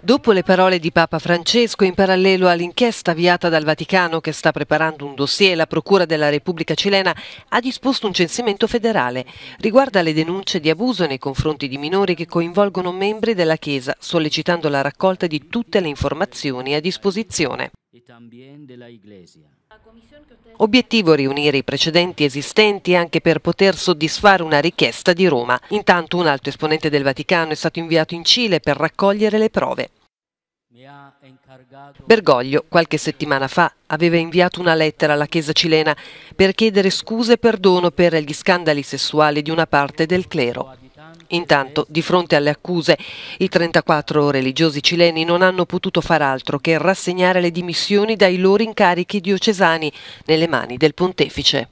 Dopo le parole di Papa Francesco, in parallelo all'inchiesta avviata dal Vaticano che sta preparando un dossier, la Procura della Repubblica Cilena ha disposto un censimento federale. riguardo alle denunce di abuso nei confronti di minori che coinvolgono membri della Chiesa, sollecitando la raccolta di tutte le informazioni a disposizione. Obiettivo riunire i precedenti esistenti anche per poter soddisfare una richiesta di Roma. Intanto un alto esponente del Vaticano è stato inviato in Cile per raccogliere le prove. Bergoglio, qualche settimana fa, aveva inviato una lettera alla Chiesa cilena per chiedere scuse e perdono per gli scandali sessuali di una parte del clero. Intanto, di fronte alle accuse, i 34 religiosi cileni non hanno potuto far altro che rassegnare le dimissioni dai loro incarichi diocesani nelle mani del pontefice.